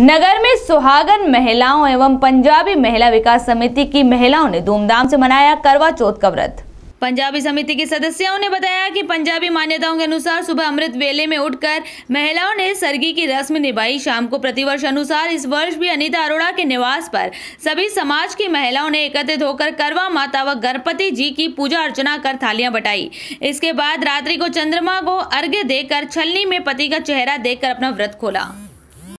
नगर में सुहागन महिलाओं एवं पंजाबी महिला विकास समिति की महिलाओं ने धूमधाम से मनाया करवा चौथ का व्रत पंजाबी समिति की सदस्यों ने बताया कि पंजाबी मान्यताओं के अनुसार सुबह अमृत वेले में उठकर महिलाओं ने सरगी की रस्म निभाई शाम को प्रतिवर्ष अनुसार इस वर्ष भी अनिता अरोड़ा के निवास पर सभी समाज की महिलाओं ने एकत्रित होकर करवा माता व गणपति जी की पूजा अर्चना कर थालियां बटाई इसके बाद रात्रि को चंद्रमा को अर्घ्य देकर छलनी में पति का चेहरा देख अपना व्रत खोला